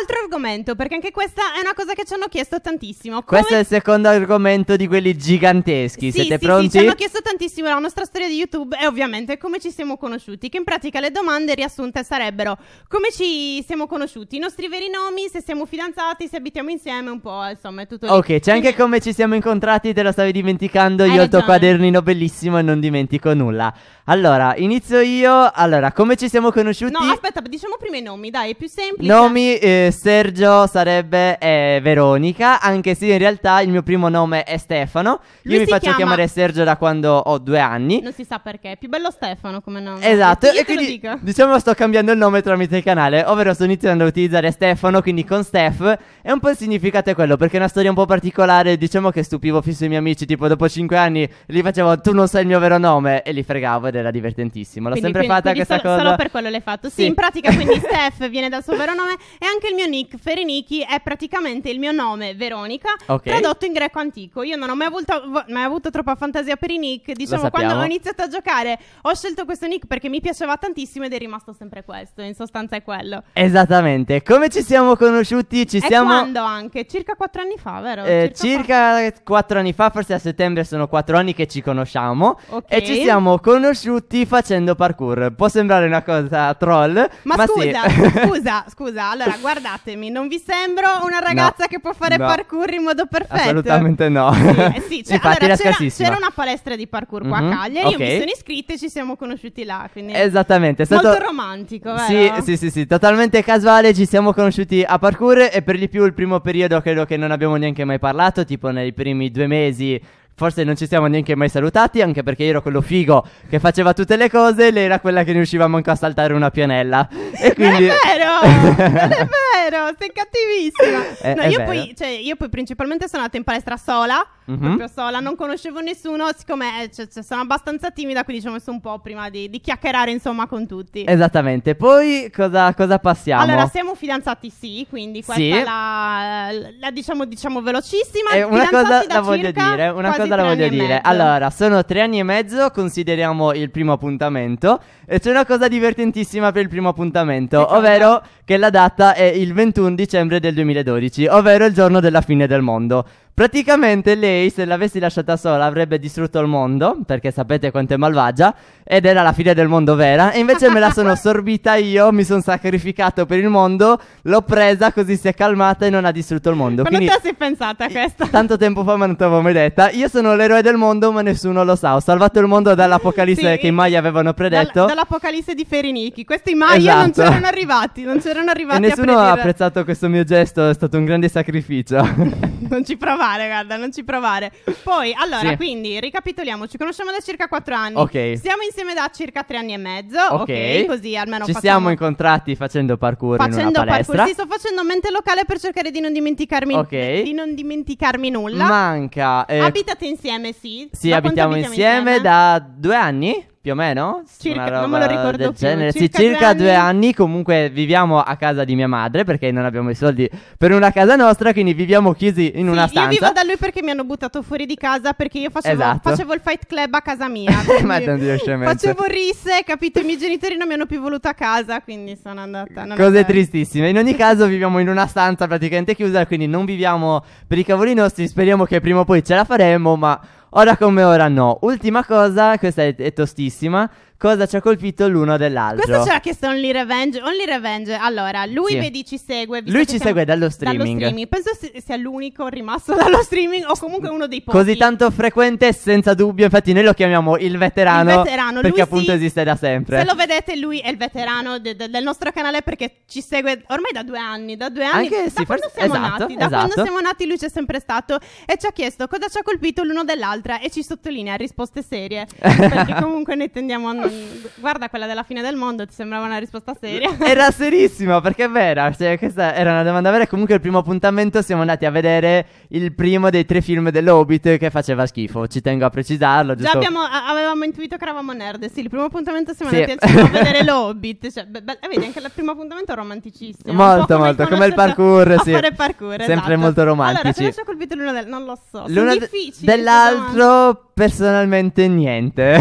altro argomento, perché anche questa è una cosa che ci hanno chiesto tantissimo. Come... Questo è il secondo argomento di quelli giganteschi. Sì, Siete sì, pronti? Sì, ci hanno chiesto tantissimo la nostra storia di YouTube e ovviamente come ci siamo conosciuti. Che in pratica le domande riassunte sarebbero come ci siamo conosciuti, i nostri veri nomi, se siamo fidanzati, se abitiamo insieme, un po', insomma, è tutto lì. Ok, c'è anche come ci siamo incontrati, te lo stavi dimenticando. Hai io ho il tuo quadernino bellissimo e non dimentico nulla. Allora, inizio io. Allora, come ci siamo conosciuti? No, aspetta, diciamo prima i nomi, dai, è più semplice. Nomi, eh, Sergio sarebbe eh, Veronica, anche se in realtà il mio primo nome è Stefano. Lui Io mi faccio chiama... chiamare Sergio da quando ho due anni. Non si sa perché, è più bello Stefano come nome. Esatto, Io e quindi diciamo sto cambiando il nome tramite il canale, ovvero sto iniziando a utilizzare Stefano, quindi con Steph. E un po' il significato è quello, perché è una storia un po' particolare, diciamo che stupivo fisso i miei amici, tipo dopo cinque anni li facevo tu non sai il mio vero nome e li fregavo ed era divertentissimo. L'ho quindi, sempre quindi, fatta quindi questa solo, cosa. Solo per quello l'hai fatto. Sì, sì in pratica quindi Steph viene dal suo vero nome e anche il mio mio nick Ferenichi è praticamente il mio nome, Veronica, okay. tradotto in greco antico. Io non ho mai avuto, mai avuto troppa fantasia per i nick. Diciamo, quando ho iniziato a giocare ho scelto questo nick perché mi piaceva tantissimo ed è rimasto sempre questo. In sostanza è quello. Esattamente. Come ci siamo conosciuti? Ci e siamo... quando anche? Circa quattro anni fa, vero? Eh, circa quattro anni fa, forse a settembre sono quattro anni che ci conosciamo. Okay. E ci siamo conosciuti facendo parkour. Può sembrare una cosa troll. Ma, ma scusa, sì. scusa, scusa. Allora, guarda Perdonatemi, non vi sembro una ragazza no, che può fare no. parkour in modo perfetto? Assolutamente no. Sì, eh, sì, cioè, allora, c'era, c'era, una palestra di parkour qua mm-hmm, a mhm, Cagliari, okay. io mi sono iscritta e ci siamo conosciuti là, quindi Esattamente, è stato molto romantico, vero? Sì, sì, sì, sì, totalmente casuale, ci siamo conosciuti a parkour e per di più il primo periodo credo che non abbiamo neanche mai parlato, tipo nei primi due mesi forse non ci siamo neanche mai salutati, anche perché io ero quello figo che faceva tutte le cose, lei era quella che riusciva manco a saltare una pianella. E quindi... È vero! è vero! vero, sei cattivissima. È, eh, no, è io, poi, cioè, io, poi, principalmente sono andata in palestra sola, mm-hmm. proprio sola, non conoscevo nessuno, siccome eh, cioè, cioè, sono abbastanza timida, quindi ci ho messo un po' prima di, di chiacchierare insomma con tutti. Esattamente, poi cosa, cosa passiamo? Allora, siamo fidanzati sì, quindi questa sì. è la, la, la diciamo, diciamo, velocissima. Eh, una cosa la voglio dire, una cosa la voglio dire. Allora, sono tre anni e mezzo, consideriamo il primo appuntamento, e c'è una cosa divertentissima per il primo appuntamento, ovvero che la data è il 20 21 dicembre del 2012, ovvero il giorno della fine del mondo. Praticamente lei, se l'avessi lasciata sola, avrebbe distrutto il mondo, perché sapete quanto è malvagia, ed era la fine del mondo vera, e invece me la sono sorbita io, mi sono sacrificato per il mondo, l'ho presa, così si è calmata e non ha distrutto il mondo. Ma Quindi, non te la sei pensata questa? Tanto tempo fa me non te l'avevo mai detta, io sono l'eroe del mondo ma nessuno lo sa, ho salvato il mondo dall'apocalisse sì, che i Maya avevano predetto. Dal, dall'apocalisse di Ferinichi, questi Maya esatto. non c'erano arrivati, non c'erano arrivati. E nessuno ha apprezzato questo mio gesto, è stato un grande sacrificio. non ci provate provare, guarda, non ci provare. Poi, allora, Sì. quindi, ricapitoliamo. Ci conosciamo da circa quattro anni. Ok. Siamo insieme da circa tre anni e mezzo. Ok. Così almeno Ci facciamo- siamo incontrati facendo parkour in Facendo una palestra. parkour, sì, sto facendo mente locale per cercare di non dimenticarmi, Ok. di non dimenticarmi nulla. Manca. eh, Abitate insieme, sì. sì, Da quanto abitiamo insieme, da due anni? più o meno. Circa, non me lo ricordo più. Circa, sì, circa due, due anni. Comunque viviamo a casa di mia madre perché non abbiamo i soldi per una casa nostra, quindi viviamo chiusi in sì, una stanza. Io vivo da lui perché mi hanno buttato fuori di casa perché io facevo, esatto. facevo il fight club a casa mia. Ma Dio, facevo risse, capito? I miei genitori non mi hanno più voluto a casa, quindi sono andata. Cose tristissime. In ogni caso viviamo in una stanza praticamente chiusa, quindi non viviamo per i cavoli nostri. Speriamo che prima o poi ce la faremo, ma Ora come ora no. Ultima cosa, questa è, è tostissima cosa ci ha colpito l'uno dell'altro. Questo ce l'ha chiesto Only Revenge. Only Revenge, allora, lui sì. vedi ci segue. Lui ci segue dallo streaming. dallo streaming. Penso sia l'unico rimasto dallo streaming o comunque uno dei pochi. Così tanto frequente senza dubbio, infatti noi lo chiamiamo il veterano. Il veterano, Perché appunto sì, esiste da sempre. Se lo vedete lui è il veterano de- de- del nostro canale perché ci segue ormai da due anni. Da due anni. Anche da sì, quando forse... siamo esatto, nati. Da quando esatto. siamo nati lui c'è sempre stato e ci ha chiesto cosa ci ha colpito l'uno dell'altra e ci sottolinea risposte serie. perché comunque ne tendiamo a noi. guarda quella della fine del mondo, ti sembrava una risposta seria. Era serissima, perché è vera. Cioè, questa era una domanda vera. comunque, il primo appuntamento siamo andati a vedere il primo dei tre film dell'Hobbit che faceva schifo. Ci tengo a precisarlo. Giusto... Già abbiamo, a- avevamo intuito che eravamo nerd. Sì, il primo appuntamento siamo sì. andati a vedere l'Hobbit. Cioè, be- be- vedi, anche il primo appuntamento è romanticissimo. Molto, come molto. Come il parkour. sì. fare parkour. Sempre esatto. molto romantico. Allora, cosa ci ha colpito l'una del. Non lo so. Sono L'una d- difficili. Dell'altro Personalmente niente.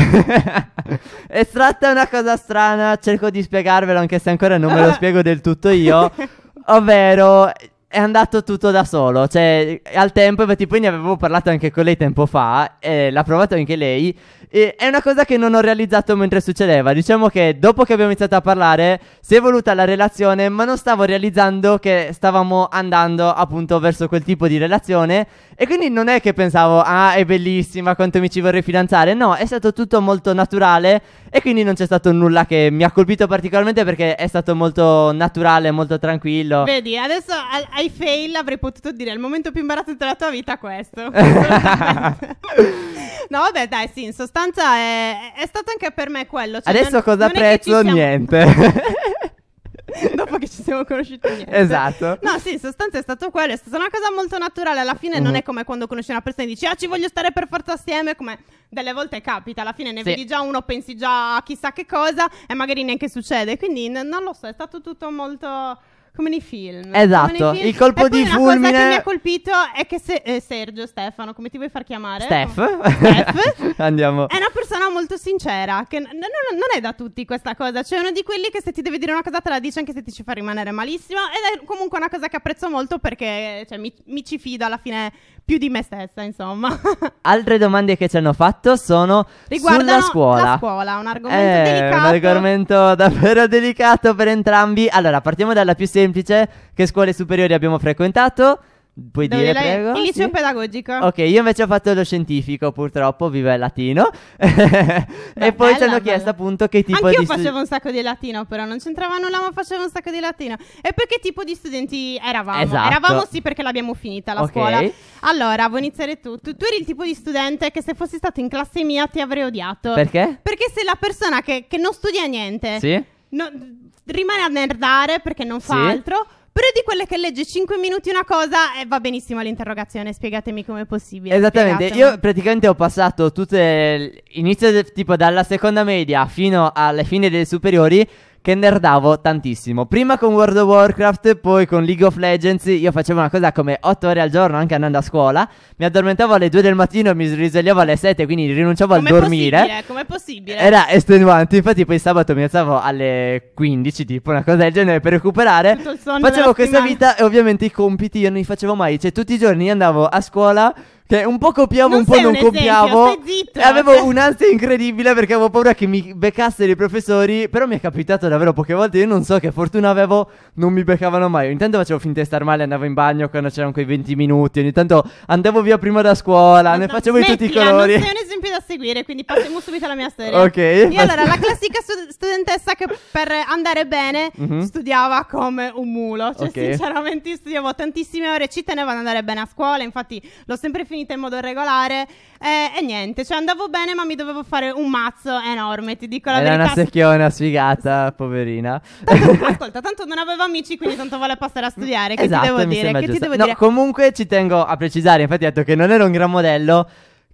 è stata una cosa strana, cerco di spiegarvelo anche se ancora non me lo spiego del tutto io. Ovvero, è andato tutto da solo. Cioè, al tempo, infatti, poi ne avevo parlato anche con lei tempo fa. E l'ha provato anche lei. E è una cosa che non ho realizzato mentre succedeva. Diciamo che dopo che abbiamo iniziato a parlare si è voluta la relazione, ma non stavo realizzando che stavamo andando appunto verso quel tipo di relazione. E quindi non è che pensavo, ah, è bellissima, quanto mi ci vorrei fidanzare. No, è stato tutto molto naturale. E quindi non c'è stato nulla che mi ha colpito particolarmente perché è stato molto naturale, molto tranquillo. Vedi, adesso hai fail, avrei potuto dire il momento più imbarazzante della tua vita questo. no, vabbè, dai, sì, in sostanza sostanza è, è stato anche per me quello. Cioè Adesso non, cosa non apprezzo? Siamo... Niente. dopo che ci siamo conosciuti niente. Esatto. No, sì, in sostanza è stato quello, è stata una cosa molto naturale, alla fine mm-hmm. non mhm. è come quando conosci una persona e dici "Ah, ci voglio stare per forza assieme", come delle volte capita, alla fine ne sì. vedi già uno, pensi già a chissà che cosa e magari neanche succede, quindi n- non lo so, è stato tutto molto come nei film. Esatto, nei film. il colpo di fulmine. La cosa che mi ha colpito è che se, eh, Sergio, Stefano, come ti vuoi far chiamare? Steph. Steph Andiamo. È una persona molto sincera, che n- non, non è da tutti questa cosa, cioè uno di quelli che se ti deve dire una cosa te la dice anche se ti ci fa rimanere malissimo ed è comunque una cosa che apprezzo molto perché cioè, mi, mi ci fido alla fine più di me stessa, insomma. Altre domande che ci hanno fatto sono Riguardano sulla scuola. La scuola, un argomento eh, delicato. Un argomento davvero delicato per entrambi. Allora, partiamo dalla più semplice semplice. Che scuole superiori abbiamo frequentato? Puoi Dove dire, prego? Inizio sì. pedagogico. Ok, io invece ho fatto lo scientifico, purtroppo, viva il latino. e bella, poi ci hanno bella. chiesto appunto che tipo Anch'io di... Anch'io facevo un sacco di latino, però non c'entrava nulla, ma facevo un sacco di latino. E poi che tipo di studenti eravamo? Esatto. Eravamo sì perché l'abbiamo finita la okay. scuola. Allora, vuoi iniziare tu? tu? tu? eri il tipo di studente che se fossi stato in classe mia ti avrei odiato. Perché? Perché sei la persona che, che non studia niente. Sì no, rimane a nerdare perché non fa sì. altro. Però di quelle che legge 5 minuti una cosa e eh, va benissimo l'interrogazione, spiegatemi come è possibile. Esattamente, io praticamente ho passato tutte, inizio de, tipo dalla seconda media fino alla fine delle superiori, che nerdavo tantissimo. Prima con World of Warcraft, poi con League of Legends. Io facevo una cosa come 8 ore al giorno, anche andando a scuola. Mi addormentavo alle 2 del mattino e mi risvegliavo alle 7, quindi rinunciavo Com'è a dormire. Possibile? Com'è possibile? Era estenuante. Infatti, poi sabato mi alzavo alle 15, tipo una cosa del genere, per recuperare. Facevo questa settimana. vita e ovviamente i compiti io non li facevo mai. Cioè, tutti i giorni andavo a scuola che cioè, un po' copiavo, non un po' non un copiavo. Esempio, zitto, avevo un'ansia incredibile perché avevo paura che mi beccassero i professori. Però mi è capitato davvero poche volte. Io non so che fortuna avevo, non mi beccavano mai. Intanto facevo finta di star male, andavo in bagno quando c'erano quei 20 minuti. Ogni tanto andavo via prima da scuola, Ma ne facevo di tutti i colori. Non sei un esempio da seguire, quindi passiamo subito alla mia storia. Ok. Io allora, la classica stud- studentessa che per andare bene mm-hmm. studiava come un mulo. Cioè, okay. sinceramente, studiavo tantissime ore, ci tenevo ad andare bene a scuola, infatti l'ho sempre finita in modo regolare. Eh, e niente, cioè andavo bene, ma mi dovevo fare un mazzo enorme, ti dico la Era verità. Era una secchiona sfigata, poverina. Tanto, ascolta, tanto non avevo amici, quindi tanto vuole passare a studiare, che esatto, ti devo, dire? Che ti devo no, dire? Comunque ci tengo a precisare, infatti ho detto che non ero un gran modello,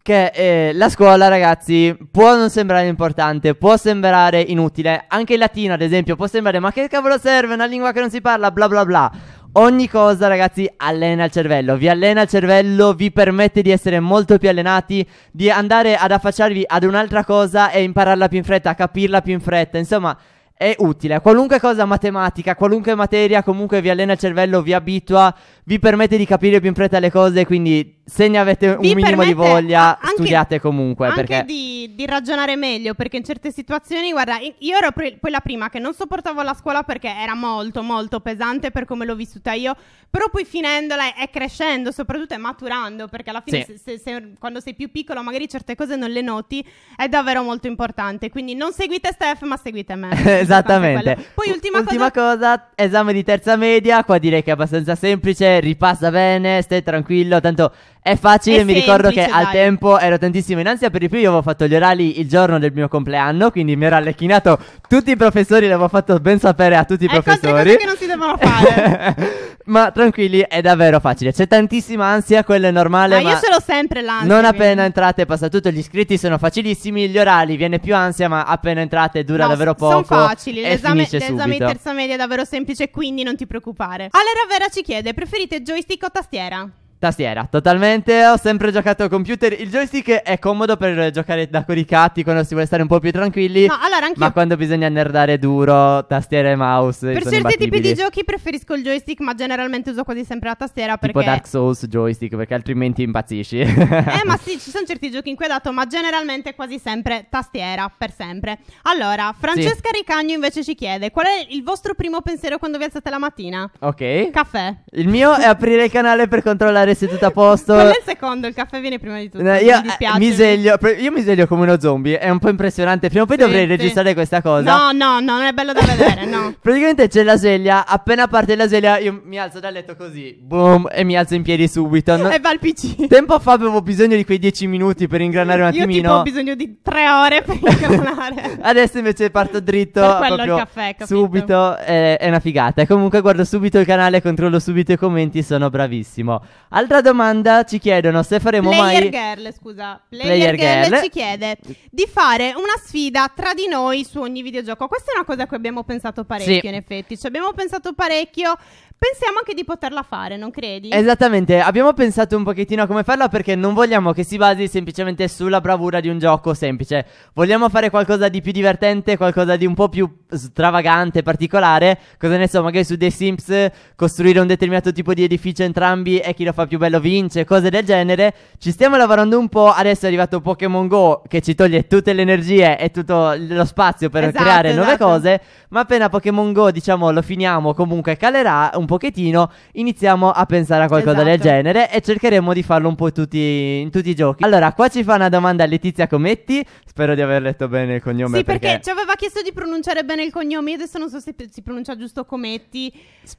che eh, la scuola, ragazzi, può non sembrare importante, può sembrare inutile. Anche il latino, ad esempio, può sembrare ma che cavolo serve una lingua che non si parla, bla bla bla. Ogni cosa, ragazzi, allena il cervello. Vi allena il cervello, vi permette di essere molto più allenati, di andare ad affacciarvi ad un'altra cosa e impararla più in fretta, a capirla più in fretta. Insomma, è utile. Qualunque cosa matematica, qualunque materia, comunque vi allena il cervello, vi abitua, vi permette di capire più in fretta le cose, quindi se ne avete un vi minimo di voglia, anche, studiate comunque. Anche perché... di, di, ragionare meglio, perché in certe situazioni, guarda, io ero pre- quella prima che non sopportavo la scuola perché era molto, molto pesante per come l'ho vissuta io, però poi finendola e crescendo, soprattutto e maturando, perché alla fine sì. se, se, se, quando sei più piccolo magari certe cose non le noti, è davvero molto importante. Quindi non seguite Steph, ma seguite me. Esattamente. Poi ultima, ultima cosa... cosa... esame di terza media, qua direi che è abbastanza semplice ripassa bene, stai tranquillo, tanto è facile, è mi semplice, ricordo che dai. al tempo ero tantissimo in ansia, per di più io avevo fatto gli orali il giorno del mio compleanno, quindi mi ero allecchinato tutti i professori, l'avevo fatto ben sapere a tutti i ecco professori. Ecco cose che non si devono fare. Ma tranquilli, è davvero facile. C'è tantissima ansia, quello è normale. Ma, ma io ce l'ho sempre l'ansia. Non appena quindi. entrate passa tutto, gli iscritti sono facilissimi, gli orali viene più ansia, ma appena entrate dura no, davvero poco. Sono facili, l'esame, l'esame in terza media è davvero semplice, quindi non ti preoccupare. Allora Vera ci chiede, preferite joystick o tastiera? Tastiera, totalmente, ho sempre giocato al computer. Il joystick è comodo per giocare da coricati quando si vuole stare un po' più tranquilli. No, allora anche Ma quando bisogna nerdare duro, tastiera e mouse. Per certi tipi di giochi preferisco il joystick, ma generalmente uso quasi sempre la tastiera perché. Tipo Dark Souls joystick, perché altrimenti impazzisci. eh, ma sì, ci sono certi giochi in cui è dato, ma generalmente quasi sempre tastiera, per sempre. Allora, Francesca sì. Ricagno invece ci chiede: qual è il vostro primo pensiero quando vi alzate la mattina? Ok. Caffè. Il mio è aprire il canale per controllare mangiare, sei tutto a posto. Non è il secondo, il caffè viene prima di tutto. Eh, no, io, eh, mi eh, sveglio, io mi sveglio come uno zombie, è un po' impressionante. Prima o poi sì, dovrei sì. registrare questa cosa. No, no, no, non è bello da vedere, no. Praticamente c'è la sveglia, appena parte la sveglia io mi alzo dal letto così, boom, e mi alzo in piedi subito. No? e va al PC. Tempo fa avevo bisogno di quei dieci minuti per ingranare un attimino. Io tipo ho bisogno di tre ore per ingranare. Adesso invece parto dritto. Per quello il caffè, capito? Subito, eh, è una figata. E comunque guardo subito il canale, controllo subito i commenti, sono bravissimo. Altra domanda ci chiedono se faremo Player mai. Girl, scusa. Player, Player Girl, Girl ci chiede di fare una sfida tra di noi su ogni videogioco. Questa è una cosa a cui abbiamo pensato parecchio, sì. in effetti. Ci abbiamo pensato parecchio Pensiamo anche di poterla fare, non credi? Esattamente, abbiamo pensato un pochettino a come farla perché non vogliamo che si basi semplicemente sulla bravura di un gioco semplice. Vogliamo fare qualcosa di più divertente, qualcosa di un po' più stravagante, particolare. Cosa ne so, magari su The Sims costruire un determinato tipo di edificio entrambi e chi lo fa più bello vince, cose del genere. Ci stiamo lavorando un po', adesso è arrivato Pokémon Go che ci toglie tutte le energie e tutto lo spazio per esatto, creare esatto. nuove cose, ma appena Pokémon Go, diciamo, lo finiamo comunque calerà un un pochettino, iniziamo a pensare a qualcosa esatto. del genere e cercheremo di farlo un po' tutti, in tutti i giochi. Allora, qua ci fa una domanda a Letizia Cometti. Spero di aver letto bene il cognome. Sì, perché, perché ci aveva chiesto di pronunciare bene il cognome. Io adesso non so se si pronuncia giusto Cometti.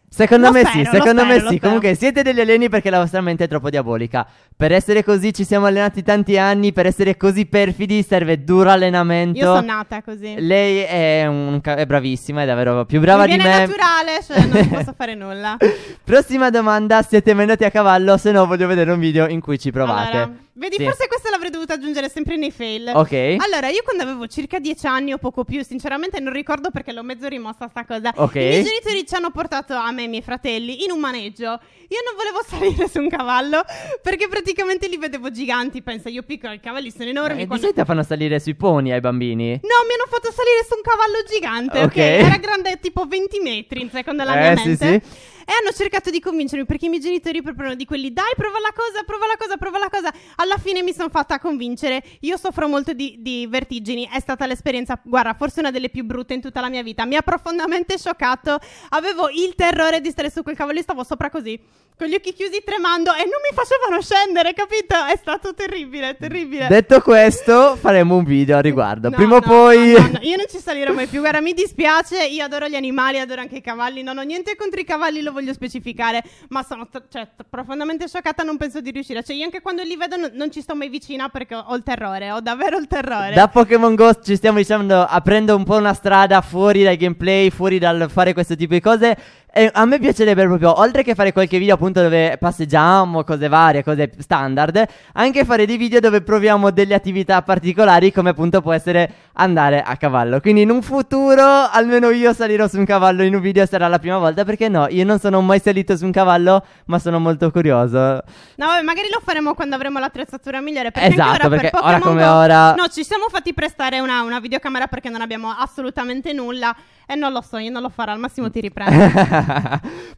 Secondo lo me spero, sì, secondo spero, me sì. Comunque siete degli alieni perché la vostra mente è troppo diabolica. Per essere così ci siamo allenati tanti anni, per essere così perfidi serve duro allenamento. Io sono nata così. Lei è, un, è bravissima, è davvero più brava Mi di me. È naturale, cioè non posso fare nulla. nulla. Prossima domanda, siete mai a cavallo? Se no voglio vedere un video in cui ci provate. Allora, Vedi, sì. forse questa l'avrei dovuta aggiungere sempre nei fail. Ok. Allora, io quando avevo circa 10 anni o poco più, sinceramente non ricordo perché l'ho mezzo rimossa sta cosa. Ok. I miei genitori ci hanno portato a me e i miei fratelli in un maneggio. Io non volevo salire su un cavallo perché praticamente li vedevo giganti. Pensa, io piccolo, i cavalli sono enormi. Eh, quando... Di fanno salire sui pony ai bambini? No, mi hanno fatto salire su un cavallo gigante. Ok. okay? Era grande tipo 20 metri, in secondo la eh, mia mente. Sì, sì. E hanno cercato di convincermi perché i miei genitori proprio di quelli, dai, prova la cosa, prova la cosa, prova la cosa. Alla fine mi sono fatta convincere. Io soffro molto di, di vertigini. È stata l'esperienza, guarda, forse una delle più brutte in tutta la mia vita. Mi ha profondamente scioccato. Avevo il terrore di stare su quel cavolo e stavo sopra così, con gli occhi chiusi, tremando e non mi facevano scendere, capito? È stato terribile, terribile. Detto questo, faremo un video a riguardo. No, Prima o no, poi. No, io non ci salirò mai più. Guarda, mi dispiace. Io adoro gli animali, adoro anche i cavalli. Non ho niente contro i cavalli, lo voglio specificare, ma sono t- cioè, t- profondamente scioccata, non penso di riuscire. Cioè, io anche quando li vedo non, non ci sto mai vicina perché ho, il terrore, ho davvero il terrore. Da Pokémon Ghost ci stiamo diciamo aprendo un po' una strada fuori dai gameplay, fuori dal fare questo tipo di cose e eh, a me piacerebbe proprio, oltre che fare qualche video appunto dove passeggiamo, cose varie, cose standard, anche fare dei video dove proviamo delle attività particolari come appunto può essere andare a cavallo. Quindi in un futuro almeno io salirò su un cavallo in un video sarà la prima volta perché no, io non sono mai salito su un cavallo, ma sono molto curioso. No, vabbè, magari lo faremo quando avremo l'attrezzatura migliore perché esatto, ora perché per ora come Go, ora No, ci siamo fatti prestare una, una videocamera perché non abbiamo assolutamente nulla eh, non lo so, io non lo farò, al massimo ti riprendo.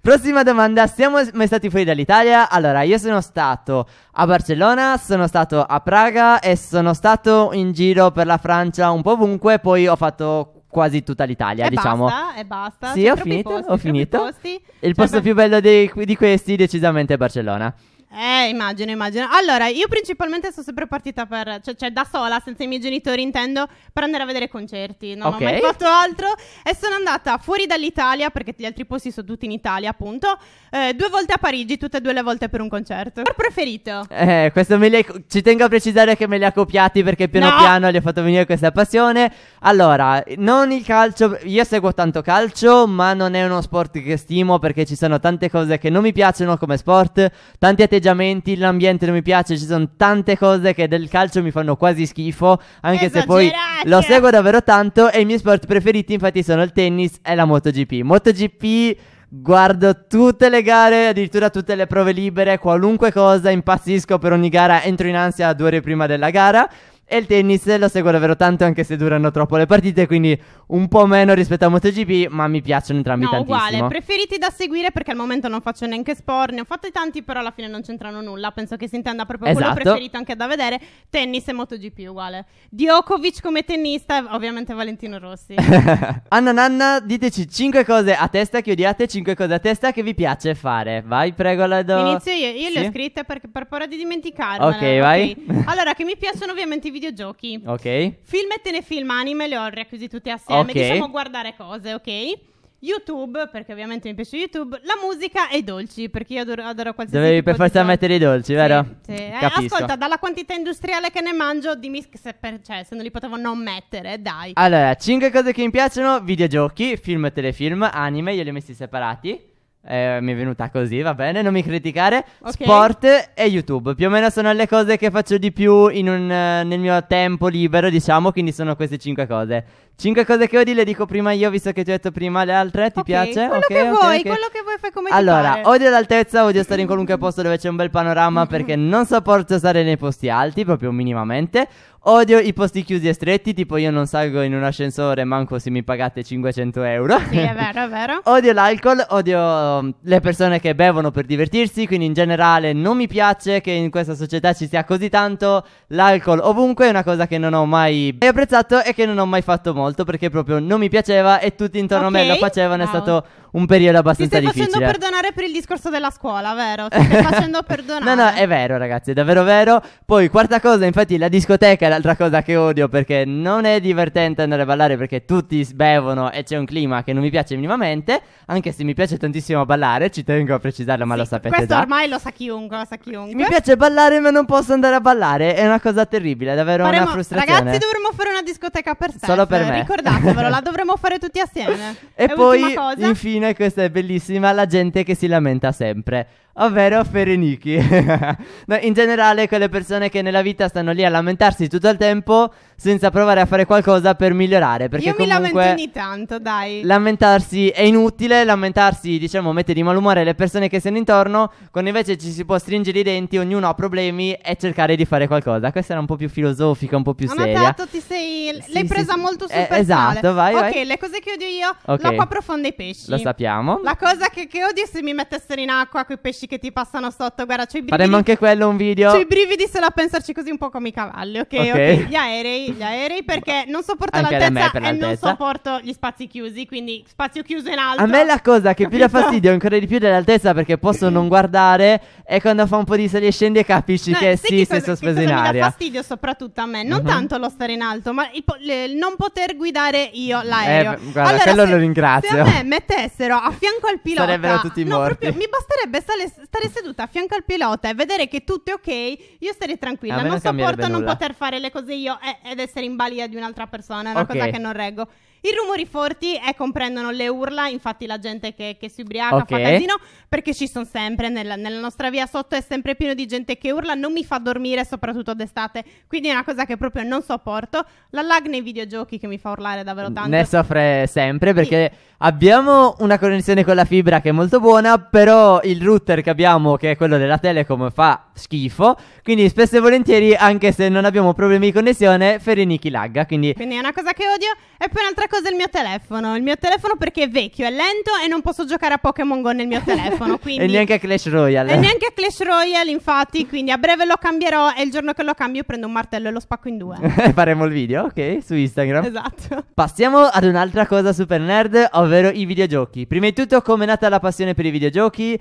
Prossima domanda, siamo mai stati fuori dall'Italia? Allora, io sono stato a Barcellona, sono stato a Praga e sono stato in giro per la Francia un po' ovunque, poi ho fatto quasi tutta l'Italia, e diciamo. Basta, e basta. Sì, ho finito, posti, ho finito. Posti, Il cioè posto per... più bello dei, di questi decisamente è Barcellona. Eh, immagino, immagino. Allora, io principalmente sono sempre partita per, cioè, cioè, da sola, senza i miei genitori intendo, per andare a vedere concerti. Non okay. ho mai fatto altro. E sono andata fuori dall'Italia, perché gli altri posti sono tutti in Italia, appunto. Eh, due volte a Parigi, tutte e due le volte per un concerto. Per preferito. Eh, questo me li hai, ci tengo a precisare che me li ha copiati perché piano no. piano gli ho fatto venire questa passione. Allora, non il calcio, io seguo tanto calcio, ma non è uno sport che stimo perché ci sono tante cose che non mi piacciono come sport, tanti atteggiamenti atteggiamenti, l'ambiente non mi piace, ci sono tante cose che del calcio mi fanno quasi schifo, anche Esagerate. se poi lo seguo davvero tanto e i miei sport preferiti infatti sono il tennis e la MotoGP. MotoGP Guardo tutte le gare, addirittura tutte le prove libere, qualunque cosa, impazzisco per ogni gara, entro in ansia due ore prima della gara. E il tennis lo seguo davvero tanto anche se durano troppo le partite, quindi un po' meno rispetto a MotoGP, ma mi piacciono entrambi no, tantissimo. uguale, preferiti da seguire perché al momento non faccio neanche sport, ne ho fatti tanti, però alla fine non c'entrano nulla, penso che si intenda proprio esatto. quello preferito anche da vedere, tennis e MotoGP uguale. Djokovic come tennista, ovviamente Valentino Rossi. Anna Nanna, diteci 5 cose a testa che odiate, 5 cose a testa che vi piace fare. Vai, prego, la do. Inizio io, io sì? le ho scritte per, per paura di dimenticarmele. Ok, okay. vai. allora, che mi piacciono ovviamente i videogiochi. Ok. Film e telefilm, anime, le ho riacquisiti tutti assieme insieme, okay. diciamo guardare cose, ok? YouTube, perché ovviamente mi piace YouTube, la musica e i dolci, perché io adoro, adoro qualsiasi Dovevi per forza mettere i dolci, vero? Sì, sì. Eh, ascolta, dalla quantità industriale che ne mangio, dimmi se, per, cioè, se non li potevo non mettere, dai. Allora, 5 cose che mi piacciono, videogiochi, film, e telefilm, anime, io li ho messi separati. Eh, mi è venuta così, va bene, non mi criticare. Okay. Sport e YouTube. Più o meno sono le cose che faccio di più un, eh, nel mio tempo libero, diciamo. Quindi sono queste cinque cose. Cinque cose che odi le dico prima io, visto che ti ho detto prima le altre. Ti okay. piace? Quello okay, che vuoi, quello che vuoi fai come Allora, ti pare. odio l'altezza, odio stare in qualunque posto dove c'è un bel panorama mhm. perché non sopporto stare nei posti alti, proprio minimamente. Odio i posti chiusi e stretti, tipo io non salgo in un ascensore manco se mi pagate 500 euro. Sì, è vero, è vero. odio l'alcol, odio mm, le persone che bevono per divertirsi, quindi in generale non mi piace che in questa società ci sia così tanto l'alcol ovunque, è una cosa che non ho mai apprezzato e che non ho mai fatto molto perché proprio non mi piaceva e tutti intorno okay. a me lo facevano, wow. è stato un periodo abbastanza difficile. Ti stai difficile. facendo perdonare per il discorso della scuola, vero? Ti stai facendo perdonare. no, no, è vero ragazzi, è davvero vero. Poi quarta cosa, infatti la discoteca un'altra cosa che odio perché non è divertente andare a ballare perché tutti sbevono e c'è un clima che non mi piace minimamente, anche se mi piace tantissimo ballare, ci tengo a precisarlo, ma sì, lo sapete questo già. ormai lo sa chiunque, lo sa chiunque. Mi piace ballare ma non posso andare a ballare, è una cosa terribile, è davvero Faremo, una frustrazione. Ragazzi, dovremmo fare una discoteca per sé. Solo per me. Ricordatevelo, la dovremmo fare tutti assieme. E è poi, infine, questa è bellissima, la gente che si lamenta sempre ovvero Fereniki. no, in generale, quelle persone che nella vita stanno lì a lamentarsi tutto il tempo senza provare a fare qualcosa per migliorare. Perché Io mi lamento ogni tanto, dai. Lamentarsi è inutile, lamentarsi, diciamo, mette di malumore le persone che siano intorno, quando invece ci si può stringere i denti, ognuno ha problemi e cercare di fare qualcosa. Questa era un po' più filosofica, un po' più seria. Ma tanto ti sei... L- sì, presa sì, molto sul Eh, esatto, vai, Ok, le cose che odio io, okay. l'acqua profonda e i pesci. Lo sappiamo. La cosa che, che odio se mi mettessero in acqua quei pesci che ti passano sotto. Guarda, c'ho i brividi. Faremo anche quello un video. C'ho i brividi solo a pensarci così un po' come i cavalli, ok? Ok. okay. Gli aerei, gli aerei perché non sopporto anche l'altezza e l'altezza. non sopporto gli spazi chiusi, quindi spazio chiuso in alto. A me la cosa che capito? più dà fastidio ancora di più dell'altezza perché posso non guardare è quando fa un po' di sali e scendi e capisci no, che sì, sei sospeso in aria. Mi dà fastidio soprattutto a me, non uh-huh. tanto lo stare in alto, ma il, po- le, non poter guidare io eh, l'aereo. Eh, guarda, allora, quello se, lo ringrazio. Se a me mettessero a fianco al pilota, Sarebbero tutti morti. No, proprio, mi basterebbe stare stare seduta a fianco al pilota e vedere che tutto è ok, io starei tranquilla. Non sopporto non poter fare le cose io ed essere in balia di un'altra persona, è una okay. cosa che non reggo. I rumori forti eh, comprendono le urla, infatti la gente che, che si ubriaca okay. fa casino, perché ci sono sempre nella, nella, nostra via sotto, è sempre pieno di gente che urla, non mi fa dormire soprattutto d'estate, quindi è una cosa che proprio non sopporto. La lag nei videogiochi che mi fa urlare davvero tanto. Ne soffre sempre perché sì. abbiamo una connessione con la fibra che è molto buona, però il router che abbiamo, che è quello della Telecom, fa schifo, quindi spesso e volentieri, anche se non abbiamo problemi di connessione, Ferenichi lagga, quindi... Quindi è una cosa che odio. E poi un'altra cosa cosa il mio telefono. Il mio telefono perché è vecchio, è lento e non posso giocare a Pokémon Go nel mio telefono. Quindi... e neanche a Clash Royale. E neanche a Clash Royale, infatti. Quindi a breve lo cambierò e il giorno che lo cambio prendo un martello e lo spacco in due. E Faremo il video, ok? Su Instagram. Esatto. Passiamo ad un'altra cosa super nerd, ovvero i videogiochi. Prima di tutto, come è nata la passione per i videogiochi?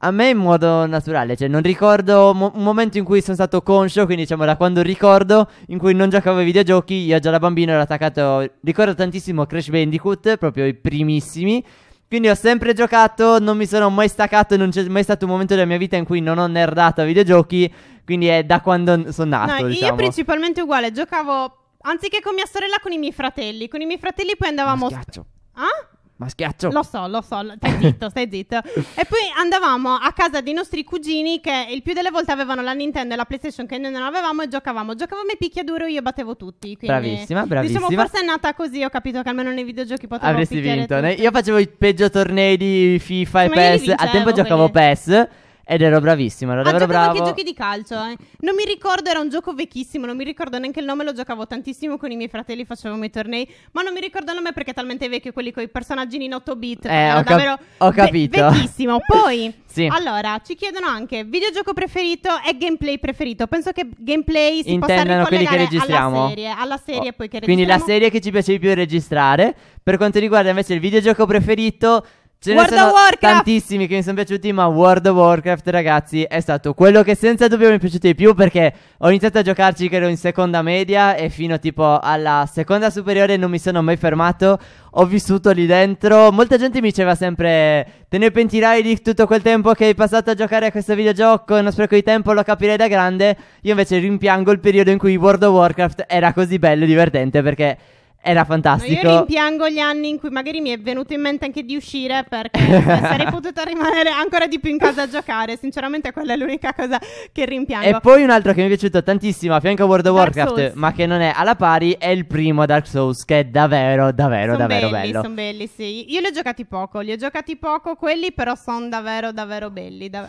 A me in modo naturale, cioè non ricordo mo- un momento in cui sono stato conscio, quindi diciamo da quando ricordo, in cui non giocavo ai videogiochi, io già da bambino ero attaccato, ricordo tantissimo Crash Bandicoot, proprio i primissimi, quindi ho sempre giocato, non mi sono mai staccato, non c'è mai stato un momento della mia vita in cui non ho nerdato a videogiochi, quindi è da quando sono nato. No, diciamo. Io principalmente uguale, giocavo anziché con mia sorella, con i miei fratelli. Con i miei fratelli poi andavamo... Ma Ah? Ma schiaccio. Lo so, lo so, stai zitto, stai zitto. e poi andavamo a casa dei nostri cugini che il più delle volte avevano la Nintendo e la PlayStation che noi non avevamo e giocavamo. Giocavamo i picchiaduro e io battevo tutti. bravissima, bravissima. Diciamo, forse è nata così, ho capito che almeno nei videogiochi potevo Avresti vinto. Tutti. Io facevo i peggio tornei di FIFA e sì, PES. Al tempo giocavo quelli. PES ed ero bravissimo, ero davvero bravo. anche giochi di calcio, eh. Non mi ricordo, era un gioco vecchissimo, non mi ricordo neanche il nome, lo giocavo tantissimo con i miei fratelli, facevamo i tornei, ma non mi ricordo il nome perché è talmente vecchio quelli con i personaggi in 8 bit, eh, era ho cap- ho capito. Ve- vecchissimo. Poi sì. Allora, ci chiedono anche videogioco preferito e gameplay preferito. Penso che gameplay si Intendano possa ricollegare alla serie, alla serie oh. poi che registriamo. Quindi la serie che ci piace di più registrare. Per quanto riguarda invece il videogioco preferito, Ce World ne sono Warcraft. tantissimi che mi sono piaciuti, ma World of Warcraft, ragazzi, è stato quello che senza dubbio mi è piaciuto di più perché ho iniziato a giocarci credo in seconda media e fino tipo alla seconda superiore non mi sono mai fermato. Ho vissuto lì dentro. Molta gente mi diceva sempre: Te ne pentirai di tutto quel tempo che hai passato a giocare a questo videogioco. È uno spreco di tempo, lo capirei da grande. Io invece rimpiango il periodo in cui World of Warcraft era così bello e divertente perché era fantastico. No, io rimpiango gli anni in cui magari mi è venuto in mente anche di uscire perché sarei potuta rimanere ancora di più in casa a giocare. Sinceramente, quella è l'unica cosa che rimpiango. E poi un altro che mi è piaciuto tantissimo a fianco a World of Warcraft, ma che non è alla pari, è il primo Dark Souls, che è davvero, davvero, son davvero belli, bello. Sono belli, sì. Io li ho giocati poco, li ho giocati poco quelli, però sono davvero, davvero belli. Dav-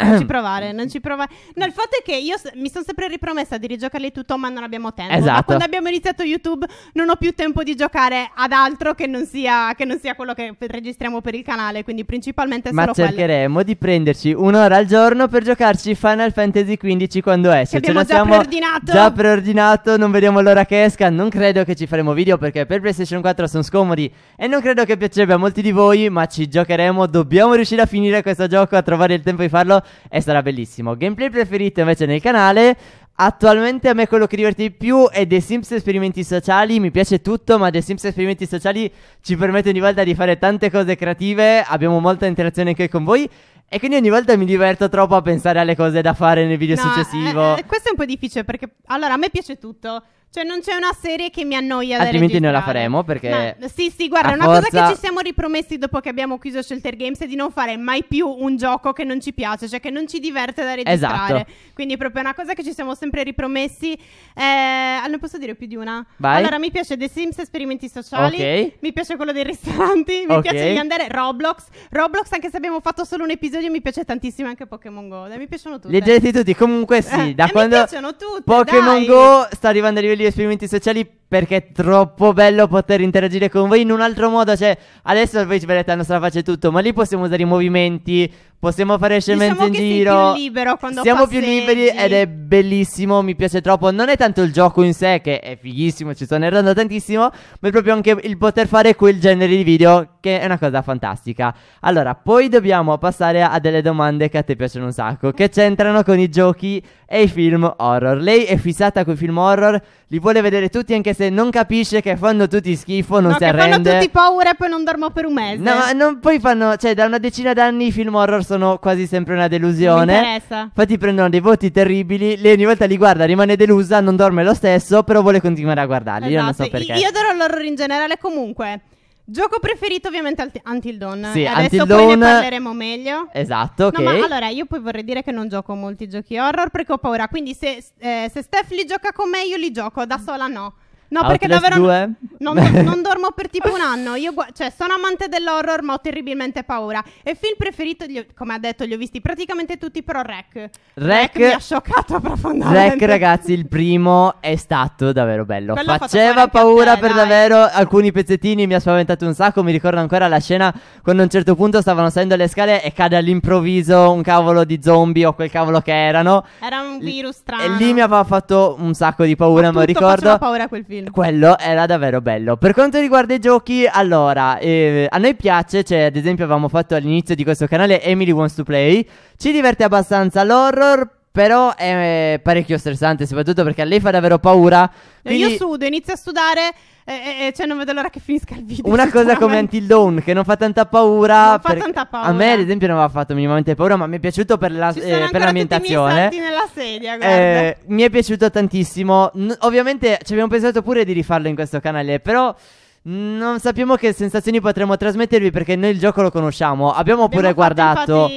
non ci provare, non ci provare. No, il fatto è che io mi sono sempre ripromessa di rigiocarli tutto, ma non abbiamo tempo. Esatto. Ma quando abbiamo iniziato YouTube non ho più tempo di giocare ad altro che non sia, che non sia quello che registriamo per il canale, quindi principalmente ma solo quello. Ma cercheremo quelli. di prenderci un'ora al giorno per giocarci Final Fantasy XV quando esce. Che Ce lo già siamo preordinato. già preordinato, non vediamo l'ora che esca, non credo che ci faremo video perché per PlayStation 4 sono scomodi e non credo che piacerebbe a molti di voi, ma ci giocheremo, dobbiamo riuscire a finire questo gioco, a trovare il tempo di farlo e sarà bellissimo. Gameplay preferito invece nel canale. Attualmente a me quello che diverte di più è The Sims Esperimenti Sociali, mi piace tutto, ma The Sims Esperimenti Sociali ci permette ogni volta di fare tante cose creative, abbiamo molta interazione anche con voi e quindi ogni volta mi diverto troppo a pensare alle cose da fare nel video no, successivo. Eh, eh questo è un po' difficile perché allora a me piace tutto, cioè, non c'è una serie che mi annoia Altrimenti noi la faremo perché. Ma, sì, sì, guarda, una forza... cosa che ci siamo ripromessi dopo che abbiamo chiuso Shelter Games è di non fare mai più un gioco che non ci piace, cioè che non ci diverte da registrare. Esatto. Quindi è proprio una cosa che ci siamo sempre ripromessi. Eh, ne posso dire più di una? Vai. Allora, mi piace The Sims Esperimenti Sociali. Okay. Mi piace quello dei ristoranti. Mi okay. piace di andare Roblox. Roblox, anche se abbiamo fatto solo un episodio, mi piace tantissimo anche Pokémon Go. Dai, mi piacciono tutti. Leggete tutti, comunque sì. Eh, da eh, quando mi piacciono tutti. Pokémon Go sta arrivando a livelli degli esperimenti sociali perché è troppo bello poter interagire con voi in un altro modo. Cioè, adesso voi ci vedete la nostra faccia e tutto, ma lì possiamo usare i movimenti, Possiamo fare scemenze diciamo in giro. Siamo più liberi quando Siamo passeggi. più liberi ed è bellissimo, mi piace troppo. Non è tanto il gioco in sé che è fighissimo, ci sto nerdando tantissimo, ma è proprio anche il poter fare quel genere di video che è una cosa fantastica. Allora, poi dobbiamo passare a delle domande che a te piacciono un sacco, che c'entrano con i giochi e i film horror. Lei è fissata con i film horror, li vuole vedere tutti anche se non capisce che fanno tutti schifo, non no, si arrende. No, fanno tutti paura e poi non dormo per un mese. No, non, poi fanno, cioè da una decina d'anni i film horror sono sono quasi sempre una delusione. mi interessa. Infatti prendono dei voti terribili. Lei ogni volta li guarda, rimane delusa, non dorme lo stesso, però vuole continuare a guardarli. Esatto. Io non so esatto, perché. Io adoro l'horror in generale comunque. Gioco preferito ovviamente Alt- Until Dawn. Sì, Adesso Until poi Dawn... ne parleremo meglio. Esatto, ok No, ma allora io poi vorrei dire che non gioco molti giochi horror perché ho paura. Quindi se, eh, se Steph li gioca con me io li gioco, da sola no. No, Outlast perché davvero Non, non, non, dormo per tipo un anno. Io cioè, sono amante dell'horror, ma ho terribilmente paura. E film preferito, ho, come ha detto, li ho visti praticamente tutti, però Rec. Rec, Rec mi ha scioccato profondamente. Rec, ragazzi, il primo è stato davvero bello. Quello Faceva paura te, per dai. davvero. Alcuni pezzettini mi ha spaventato un sacco. Mi ricordo ancora la scena quando a un certo punto stavano salendo le scale e cade all'improvviso un cavolo di zombie o quel cavolo che erano. Era un virus strano. E lì mi aveva fatto un sacco di paura, ma ricordo. Mi paura quel film carino. Quello era davvero bello. Per quanto riguarda i giochi, allora, eh, a noi piace, cioè ad esempio avevamo fatto all'inizio di questo canale Emily Wants to Play, ci diverte abbastanza l'horror, però è parecchio stressante, soprattutto perché a lei fa davvero paura. Eh, quindi... Io sudo, inizio a sudare. E, eh, e, eh, cioè, non vedo l'ora che finisca il video. Una cosa come Until Dawn che non fa tanta paura. Non fa tanta paura. A me, ad esempio, non aveva fatto minimamente paura, ma mi è piaciuto per, la, eh, per l'ambientazione. Sedia, eh, mi è piaciuto tantissimo. N- ovviamente ci abbiamo pensato pure di rifarlo in questo canale, però. Non sappiamo che sensazioni potremmo trasmettervi perché noi il gioco lo conosciamo. Abbiamo, abbiamo pure guardato.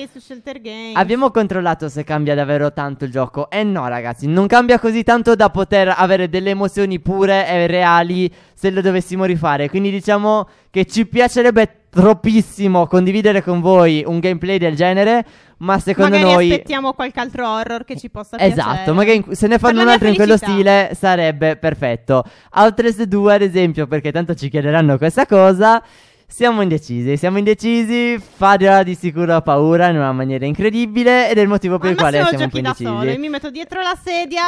Abbiamo controllato se cambia davvero tanto il gioco. E eh no, ragazzi, non cambia così tanto da poter avere delle emozioni pure e reali se lo dovessimo rifare. Quindi diciamo che ci piacerebbe troppissimo condividere con voi un gameplay del genere. Ma secondo magari noi. aspettiamo qualche altro horror che ci possa piacere. Esatto, magari in... se ne fanno un altro in quello stile sarebbe perfetto. Outlast 2, ad esempio, perché tanto ci chiederanno questa cosa. Siamo indecisi, siamo indecisi, farà di sicuro paura in una maniera incredibile ed è il motivo per il quale siamo un po' indecisi. Da solo, Io mi metto dietro la sedia,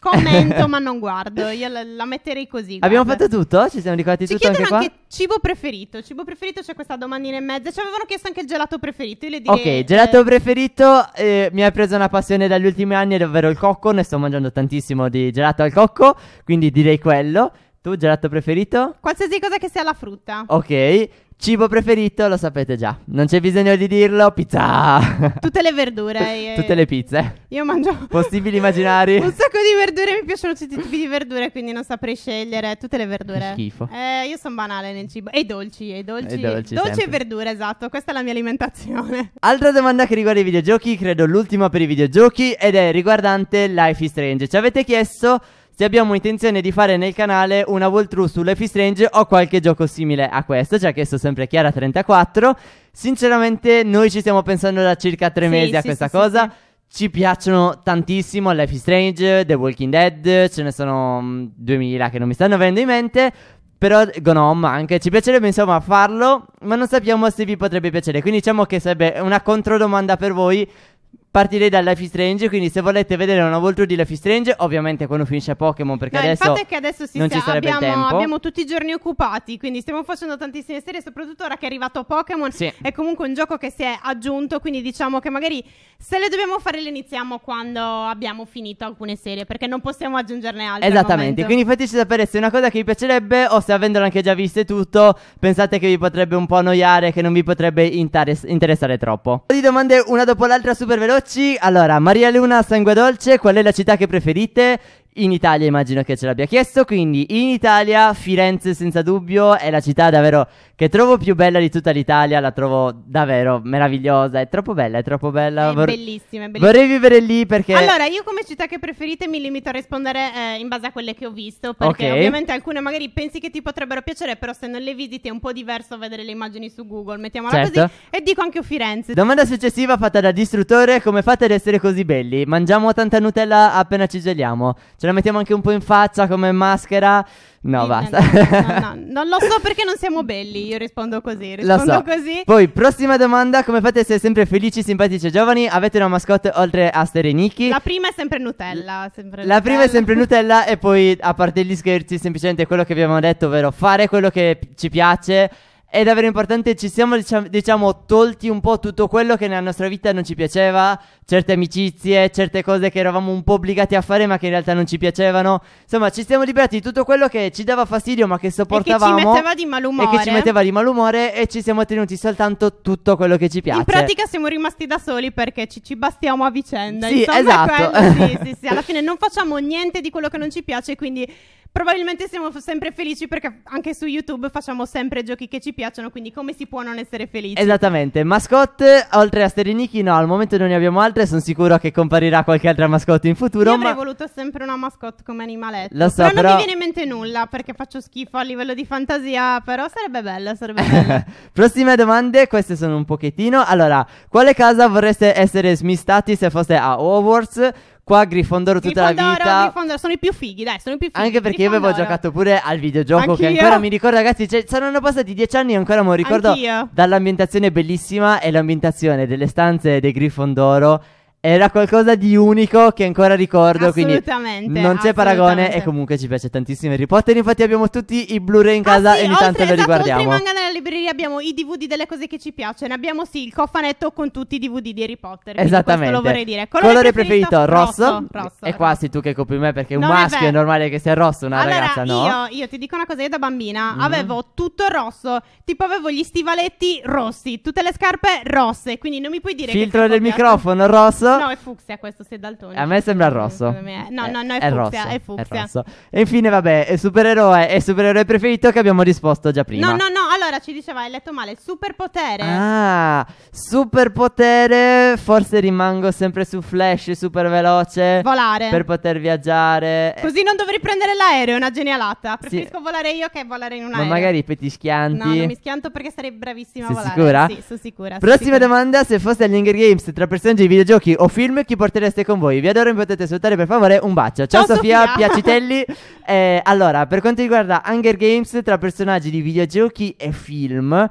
Commento, ma non guardo. Io la, la metterei così. Guarda. Abbiamo fatto tutto? Ci siamo ricordati Ci tutto anche, anche qua? anche cibo preferito. Cibo preferito c'è questa domandina in mezzo. Ci avevano chiesto anche il gelato preferito. Io le direi, ok, gelato eh... preferito eh, mi ha preso una passione dagli ultimi anni, ovvero il cocco. Ne sto mangiando tantissimo di gelato al cocco, quindi direi quello. Tu gelato preferito? Qualsiasi cosa che sia la frutta. Ok. Cibo preferito lo sapete già, non c'è bisogno di dirlo, pizza! Tutte le verdure. Io... Tutte eh. le pizze. Io mangio... Possibili immaginari? Un sacco di verdure, mi piacciono tutti i tipi di verdure, quindi non saprei scegliere tutte le verdure. Schifo. Eh, io sono banale nel cibo. E i dolci, e i dolci. E dolci, dolci e verdure, esatto, questa è la mia alimentazione. Altra domanda che riguarda i videogiochi, credo l'ultima per i videogiochi, ed è riguardante Life is Strange. Ci avete chiesto se abbiamo intenzione di fare nel canale una walkthrough su Life is Strange o qualche gioco simile a questo, ci ha chiesto sempre Chiara34. Sinceramente noi ci stiamo pensando da circa tre sì, mesi a sì, questa sì, cosa. Ci piacciono tantissimo Life is Strange, The Walking Dead, ce ne sono 2000 mm, che non mi stanno venendo in mente, però Gonom anche, ci piacerebbe insomma farlo, ma non sappiamo se vi potrebbe piacere. Quindi diciamo che sarebbe una controdomanda per voi. Partirei da Life is Strange, quindi se volete vedere una volta di Life is Strange, ovviamente quando finisce Pokémon, perché no, adesso il fatto è che adesso si non sa, ci sarebbe abbiamo, tempo. abbiamo tutti i giorni occupati, quindi stiamo facendo tantissime serie, soprattutto ora che è arrivato Pokémon, sì. è comunque un gioco che si è aggiunto, quindi diciamo che magari se le dobbiamo fare le iniziamo quando abbiamo finito alcune serie, perché non possiamo aggiungerne altre. Esattamente, quindi fateci sapere se è una cosa che vi piacerebbe o se avendolo anche già visto e tutto, pensate che vi potrebbe un po' annoiare, che non vi potrebbe inter- interessare troppo. Di domande una dopo l'altra super veloce veloci. Allora, Maria Luna Sangue Dolce, qual è la città che preferite? In Italia immagino che ce l'abbia chiesto, quindi in Italia Firenze senza dubbio è la città davvero che trovo più bella di tutta l'Italia, la trovo davvero meravigliosa, è troppo bella, è troppo bella. È Vor- bellissima, è bellissima. Vorrei vivere lì perché... Allora, io come città che preferite mi limito a rispondere eh, in base a quelle che ho visto, perché okay. ovviamente alcune magari pensi che ti potrebbero piacere, però se non le visiti è un po' diverso vedere le immagini su Google, mettiamola certo. così, e dico anche Firenze. Domanda successiva fatta da Distruttore, come fate ad essere così belli? Mangiamo tanta Nutella appena ci geliamo, ce la mettiamo anche un po' in faccia come maschera... No, eh, basta. No, no, no, non lo so perché non siamo belli, io rispondo così, rispondo so. così. Poi, prossima domanda, come fate a essere sempre felici, simpatici e giovani? Avete una mascotte oltre a Stereniki? La prima è sempre Nutella, sempre La Nutella. prima è sempre Nutella e poi, a parte gli scherzi, semplicemente quello che abbiamo detto, ovvero fare quello che ci piace è davvero importante, ci siamo diciamo, diciamo, tolti un po' tutto quello che nella nostra vita non ci piaceva, certe amicizie, certe cose che eravamo un po' obbligati a fare ma che in realtà non ci piacevano, insomma ci siamo liberati di tutto quello che ci dava fastidio ma che sopportavamo e che ci metteva di malumore e che ci metteva di malumore e ci siamo tenuti soltanto tutto quello che ci piace. In pratica siamo rimasti da soli perché ci, ci bastiamo a vicenda, sì, insomma esatto. Quello, sì, sì, sì, alla fine non facciamo niente di quello che non ci piace quindi Probabilmente siamo sempre felici perché anche su YouTube facciamo sempre giochi che ci piacciono, quindi come si può non essere felici? Esattamente, mascotte, oltre a Steriniki, no, al momento non ne abbiamo altre, sono sicuro che comparirà qualche altra mascotte in futuro. Io ma... avrei voluto sempre una mascotte come animaletto, Lo so, però, però non mi viene in mente nulla perché faccio schifo a livello di fantasia, però sarebbe bello, sarebbe bella. Prossime domande, queste sono un pochettino. Allora, quale casa vorreste essere smistati se foste a Hogwarts? Qua Grifondoro tutta Grifondoro, la vita. Grifondoro, sono i più fighi, dai, sono i più fighi. Anche perché io avevo giocato pure al videogioco Anch'io. che ancora mi ricordo, ragazzi, cioè, saranno passati dieci anni e ancora me lo ricordo Anch'io. dall'ambientazione bellissima e l'ambientazione delle stanze dei Grifondoro era qualcosa di unico che ancora ricordo, quindi non c'è paragone e comunque ci piace tantissimo Harry Potter, infatti abbiamo tutti i Blu-ray in ah, casa ah, sì, e ogni oltre, tanto esatto, lo riguardiamo. Oltre manga nella libreria abbiamo i DVD delle cose che ci piacciono, abbiamo sì il cofanetto con tutti i DVD di Harry Potter, Esattamente. Questo lo vorrei dire. Colore, Colore preferito, preferito, rosso, E qua sei tu che copi me perché un non maschio è, è, normale che sia rosso, una allora, ragazza no. Io, io ti dico una cosa, io da bambina mm-hmm. avevo tutto rosso, tipo avevo gli stivaletti rossi, tutte le scarpe rosse, quindi non mi puoi dire... Filtro del microfono rosso rosso. No, è fucsia questo, sei daltonico. A me sembra rosso. Me è... No, no, no, è, è fucsia, rosso, è fucsia. È rosso. E infine, vabbè, è supereroe è supereroe preferito che abbiamo risposto già prima. No, no, no, allora ci diceva, hai letto male, superpotere. Ah, superpotere, forse rimango sempre su Flash, super veloce. Volare. Per poter viaggiare. Così non dovrei prendere l'aereo, è una genialata. Preferisco sì. volare io che volare in un aereo. Ma magari ti schianti. No, non mi schianto perché sarei bravissima sei a volare. sicura? Sì, sono sicura. Prossima sicura. domanda, se fosse agli Games tra personaggi di videogiochi o film chi portereste con voi. Vi adoro e potete salutare per favore un bacio. Ciao, Ciao Sofia, Sofia. Piacitelli. eh, allora, per quanto riguarda Hunger Games, tra personaggi di videogiochi e film...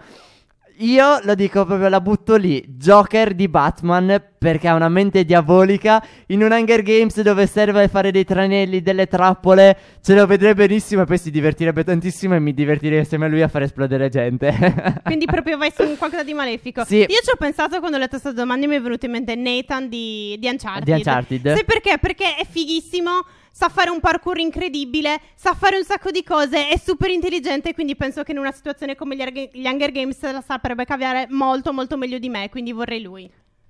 Io lo dico proprio, la butto lì. Joker di Batman perché ha una mente diabolica. In un Hunger Games dove serve fare dei tranelli, delle trappole, ce lo vedrei benissimo e poi si divertirebbe tantissimo e mi divertirei assieme a lui a far esplodere gente. Quindi proprio vai su qualcosa di malefico. Sì. Io ci ho pensato quando ho letto questa domanda e mi è venuto in mente Nathan di, di Uncharted. Di Uncharted. Sai perché? Perché è fighissimo sa fare un parkour incredibile, sa fare un sacco di cose, è super intelligente, quindi penso che in una situazione come gli, Hunger Games la saprebbe caviare molto molto meglio di me, quindi vorrei lui.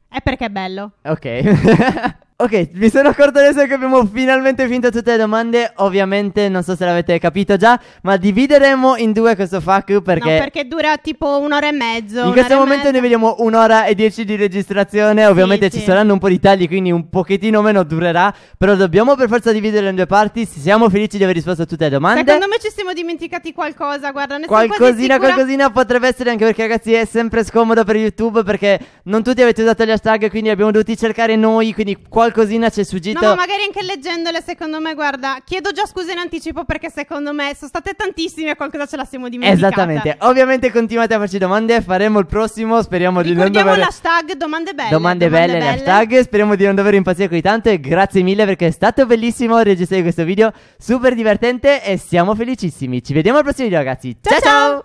È perché è bello. Ok. Ok, mi sono accorto adesso che abbiamo finalmente finito tutte le domande. Ovviamente non so se l'avete capito già, ma divideremo in due questo FAQ perché... No, perché dura tipo un'ora e mezzo. In questo momento ne vediamo un'ora e dieci di registrazione. Ovviamente sì, ci sì. saranno un po' di tagli, quindi un pochettino meno durerà. Però dobbiamo per forza dividerlo in due parti. Siamo felici di aver risposto a tutte le domande. Secondo me ci siamo dimenticati qualcosa, guarda. Ne qualcosina, sicura... qualcosina potrebbe essere anche perché ragazzi è sempre scomodo per YouTube perché non tutti avete usato gli hashtag, quindi abbiamo dovuti cercare noi, quindi qualcosa qualcosina c'è sfuggito. No, ma magari anche leggendole, secondo me, guarda, chiedo già scuse in anticipo perché secondo me sono state tantissime e qualcosa ce la siamo dimenticata. Esattamente. Ovviamente continuate a farci domande, faremo il prossimo, speriamo di non dover... l'hashtag domande belle. Domande, domande belle, belle. l'hashtag, speriamo di non dover impazzire così tanto e grazie mille perché è stato bellissimo registrare questo video, super divertente e siamo felicissimi. Ci vediamo al prossimo video, ragazzi. ciao! ciao! ciao!